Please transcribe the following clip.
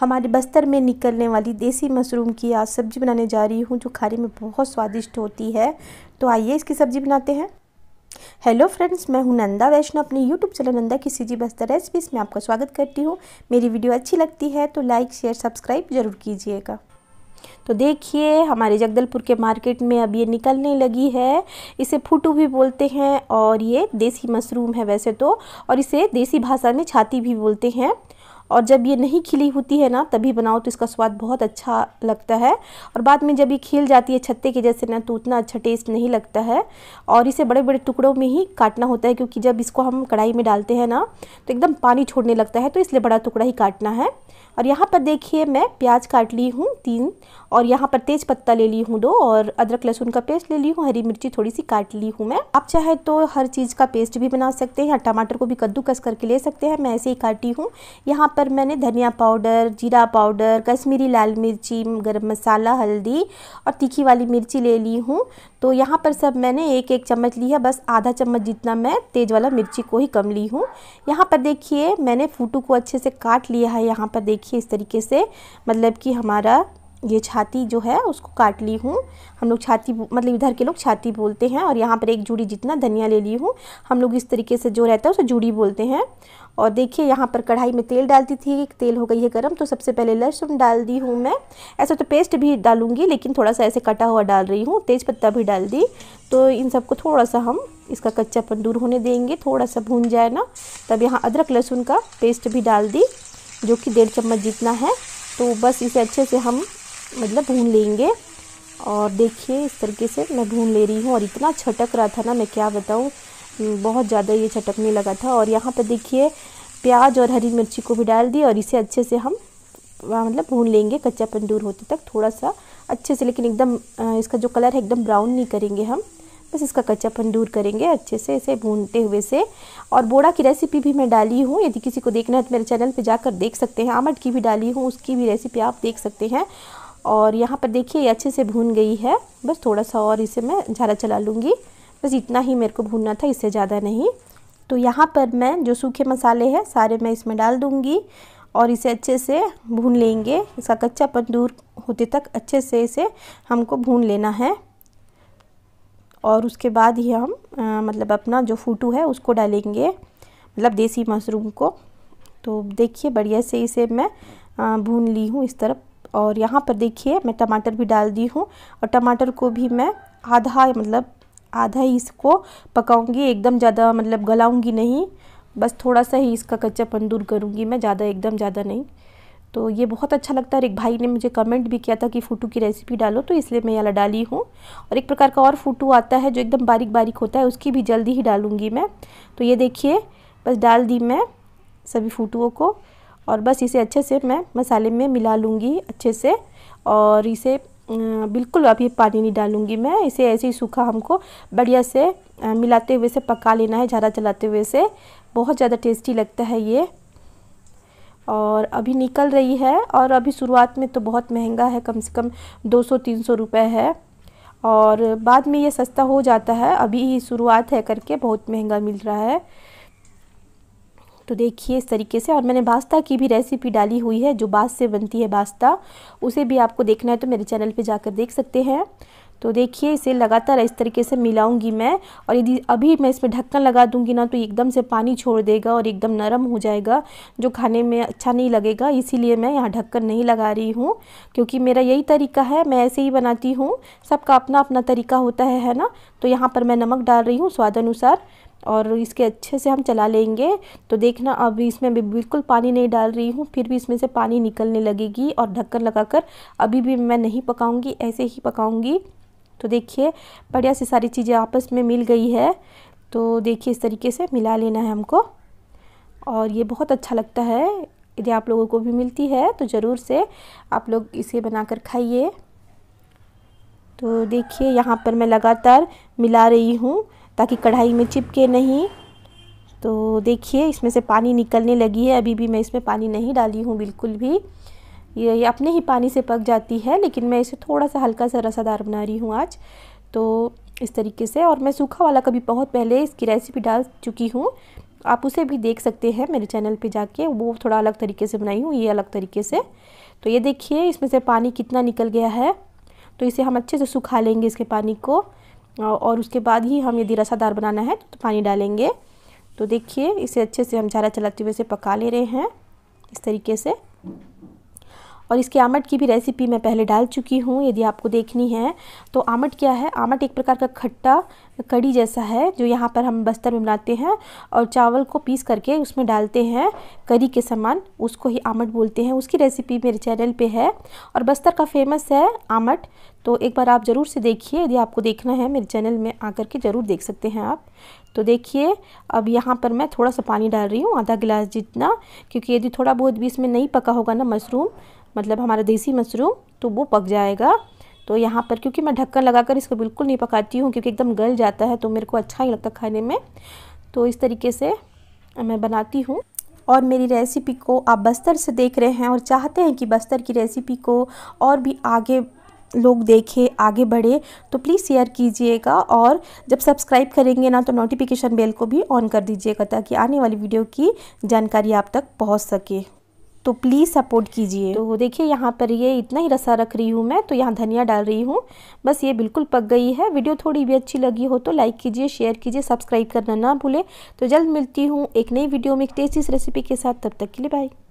हमारे बस्तर में निकलने वाली देसी मशरूम की आज सब्ज़ी बनाने जा रही हूँ जो खाने में बहुत स्वादिष्ट होती है तो आइए इसकी सब्ज़ी बनाते हैं हेलो फ्रेंड्स मैं हूं नंदा वैष्णव अपने यूट्यूब चैनल नंदा की सीजी बस्तर रेसिपीज़ में आपका स्वागत करती हूं मेरी वीडियो अच्छी लगती है तो लाइक शेयर सब्सक्राइब ज़रूर कीजिएगा तो देखिए हमारे जगदलपुर के मार्केट में अब ये निकलने लगी है इसे फूटू भी बोलते हैं और ये देसी मशरूम है वैसे तो और इसे देसी भाषा में छाती भी बोलते हैं और जब ये नहीं खिली होती है ना तभी बनाओ तो इसका स्वाद बहुत अच्छा लगता है और बाद में जब ये खिल जाती है छत्ते की जैसे ना तो उतना अच्छा टेस्ट नहीं लगता है और इसे बड़े बड़े टुकड़ों में ही काटना होता है क्योंकि जब इसको हम कढ़ाई में डालते हैं ना तो एकदम पानी छोड़ने लगता है तो इसलिए बड़ा टुकड़ा ही काटना है और यहाँ पर देखिए मैं प्याज काट ली हूँ तीन और यहाँ पर तेज पत्ता ले ली हूँ दो और अदरक लहसुन का पेस्ट ले ली हूँ हरी मिर्ची थोड़ी सी काट ली हूँ मैं आप चाहे तो हर चीज़ का पेस्ट भी बना सकते हैं या टमाटर को भी कद्दूकस करके ले सकते हैं मैं ऐसे ही काटी हूँ यहाँ पर मैंने धनिया पाउडर जीरा पाउडर कश्मीरी लाल मिर्ची गरम मसाला हल्दी और तीखी वाली मिर्ची ले ली हूँ तो यहाँ पर सब मैंने एक एक चम्मच ली है बस आधा चम्मच जितना मैं तेज़ वाला मिर्ची को ही कम ली हूँ यहाँ पर देखिए मैंने फूटू को अच्छे से काट लिया है यहाँ पर देखिए इस तरीके से मतलब कि हमारा ये छाती जो है उसको काट ली हूँ हम लोग छाती मतलब इधर के लोग छाती बोलते हैं और यहाँ पर एक जूड़ी जितना धनिया ले ली हूँ हम लोग इस तरीके से जो रहता है उसे जूड़ी बोलते हैं और देखिए यहाँ पर कढ़ाई में तेल डालती थी तेल हो गई है गर्म तो सबसे पहले लहसुन डाल दी हूँ मैं ऐसा तो पेस्ट भी डालूंगी लेकिन थोड़ा सा ऐसे कटा हुआ डाल रही हूँ तेज़ पत्ता भी डाल दी तो इन सबको थोड़ा सा हम इसका कच्चापन दूर होने देंगे थोड़ा सा भून जाए ना तब यहाँ अदरक लहसुन का पेस्ट भी डाल दी जो कि डेढ़ चम्मच जितना है तो बस इसे अच्छे से हम मतलब भून लेंगे और देखिए इस तरीके से मैं भून ले रही हूँ और इतना छटक रहा था ना मैं क्या बताऊँ हम्म, बहुत ज़्यादा ये छटकने लगा था और यहाँ पर देखिए प्याज और हरी मिर्ची को भी डाल दी और इसे अच्छे से हम मतलब भून लेंगे कच्चा पंदूर होते तक थोड़ा सा अच्छे से लेकिन एकदम इसका जो कलर है एकदम ब्राउन नहीं करेंगे हम बस इसका कच्चा पंदूर करेंगे अच्छे से इसे भूनते हुए से और बोड़ा की रेसिपी भी मैं डाली हूँ यदि किसी को देखना है तो मेरे चैनल पे जाकर देख सकते हैं आमट की भी डाली हूँ उसकी भी रेसिपी आप देख सकते हैं और यहाँ पर देखिए ये अच्छे से भून गई है बस थोड़ा सा और इसे मैं झारा चला लूँगी बस इतना ही मेरे को भूनना था इससे ज़्यादा नहीं तो यहाँ पर मैं जो सूखे मसाले हैं सारे मैं इसमें डाल दूँगी और इसे अच्छे से भून लेंगे इसका कच्चापन दूर होते तक अच्छे से इसे हमको भून लेना है और उसके बाद ही हम आ, मतलब अपना जो फूटू है उसको डालेंगे मतलब देसी मशरूम को तो देखिए बढ़िया से इसे मैं भून ली हूँ इस तरफ और यहाँ पर देखिए मैं टमाटर भी डाल दी हूँ और टमाटर को भी मैं आधा मतलब आधा ही इसको पकाऊंगी एकदम ज़्यादा मतलब गलाऊंगी नहीं बस थोड़ा सा ही इसका कच्चापन दूर करूँगी मैं ज़्यादा एकदम ज़्यादा नहीं तो ये बहुत अच्छा लगता है एक भाई ने मुझे कमेंट भी किया था कि फ़ोटो की रेसिपी डालो तो इसलिए मैं यहाँ डाली हूँ और एक प्रकार का और फ़ोटो आता है जो एकदम बारीक बारीक होता है उसकी भी जल्दी ही डालूँगी मैं तो ये देखिए बस डाल दी मैं सभी फ़ोटुओं को और बस इसे अच्छे से मैं मसाले में मिला लूँगी अच्छे से और इसे बिल्कुल अभी पानी नहीं डालूँगी मैं इसे ऐसे ही सूखा हमको बढ़िया से मिलाते हुए से पका लेना है झारा चलाते हुए से बहुत ज़्यादा टेस्टी लगता है ये और अभी निकल रही है और अभी शुरुआत में तो बहुत महंगा है कम से कम 200-300 रुपए है और बाद में ये सस्ता हो जाता है अभी ही शुरुआत है करके बहुत महंगा मिल रहा है तो देखिए इस तरीके से और मैंने बास्ता की भी रेसिपी डाली हुई है जो बास से बनती है बास्ता उसे भी आपको देखना है तो मेरे चैनल पे जाकर देख सकते हैं तो देखिए इसे लगातार इस तरीके से मिलाऊंगी मैं और यदि अभी मैं इसमें ढक्कन लगा दूंगी ना तो एकदम से पानी छोड़ देगा और एकदम नरम हो जाएगा जो खाने में अच्छा नहीं लगेगा इसीलिए मैं यहाँ ढक्कन नहीं लगा रही हूँ क्योंकि मेरा यही तरीका है मैं ऐसे ही बनाती हूँ सबका अपना अपना तरीका होता है है ना तो यहाँ पर मैं नमक डाल रही हूँ स्वाद अनुसार और इसके अच्छे से हम चला लेंगे तो देखना अभी इसमें अभी बिल्कुल पानी नहीं डाल रही हूँ फिर भी इसमें से पानी निकलने लगेगी और ढक्कन लगाकर अभी भी मैं नहीं पकाऊंगी ऐसे ही पकाऊंगी तो देखिए बढ़िया से सारी चीज़ें आपस में मिल गई है तो देखिए इस तरीके से मिला लेना है हमको और ये बहुत अच्छा लगता है यदि आप लोगों को भी मिलती है तो ज़रूर से आप लोग इसे बनाकर खाइए तो देखिए यहाँ पर मैं लगातार मिला रही हूँ ताकि कढ़ाई में चिपके नहीं तो देखिए इसमें से पानी निकलने लगी है अभी भी मैं इसमें पानी नहीं डाली हूँ बिल्कुल भी ये, ये अपने ही पानी से पक जाती है लेकिन मैं इसे थोड़ा सा हल्का सा रसादार बना रही हूँ आज तो इस तरीके से और मैं सूखा वाला कभी बहुत पहले इसकी रेसिपी डाल चुकी हूँ आप उसे भी देख सकते हैं मेरे चैनल पे जाके वो थोड़ा अलग तरीके से बनाई हूँ ये अलग तरीके से तो ये देखिए इसमें से पानी कितना निकल गया है तो इसे हम अच्छे से सुखा लेंगे इसके पानी को और उसके बाद ही हम यदि रसादार बनाना है तो पानी डालेंगे तो देखिए इसे अच्छे से हम झारा चलाते हुए से पका ले रहे हैं इस तरीके से और इसके आमट की भी रेसिपी मैं पहले डाल चुकी हूँ यदि आपको देखनी है तो आमट क्या है आमट एक प्रकार का खट्टा कड़ी जैसा है जो यहाँ पर हम बस्तर में बनाते हैं और चावल को पीस करके उसमें डालते हैं करी के समान उसको ही आमट बोलते हैं उसकी रेसिपी मेरे चैनल पे है और बस्तर का फेमस है आमट तो एक बार आप ज़रूर से देखिए यदि आपको देखना है मेरे चैनल में आकर के ज़रूर देख सकते हैं आप तो देखिए अब यहाँ पर मैं थोड़ा सा पानी डाल रही हूँ आधा गिलास जितना क्योंकि यदि थोड़ा बहुत भी इसमें नहीं पका होगा ना मशरूम मतलब हमारा देसी मशरूम तो वो पक जाएगा तो यहाँ पर क्योंकि मैं ढक्कन लगाकर इसको बिल्कुल नहीं पकाती हूँ क्योंकि एकदम गल जाता है तो मेरे को अच्छा ही लगता खाने में तो इस तरीके से मैं बनाती हूँ और मेरी रेसिपी को आप बस्तर से देख रहे हैं और चाहते हैं कि बस्तर की रेसिपी को और भी आगे लोग देखें आगे बढ़े तो प्लीज़ शेयर कीजिएगा और जब सब्सक्राइब करेंगे ना तो नोटिफिकेशन बेल को भी ऑन कर दीजिएगा ताकि आने वाली वीडियो की जानकारी आप तक पहुंच सके तो प्लीज़ सपोर्ट कीजिए तो देखिए यहाँ पर ये इतना ही रसा रख रही हूँ मैं तो यहाँ धनिया डाल रही हूँ बस ये बिल्कुल पक गई है वीडियो थोड़ी भी अच्छी लगी हो तो लाइक कीजिए शेयर कीजिए सब्सक्राइब करना ना भूलें तो जल्द मिलती हूँ एक नई वीडियो में एक टेस्टी रेसिपी के साथ तब तक के लिए बाय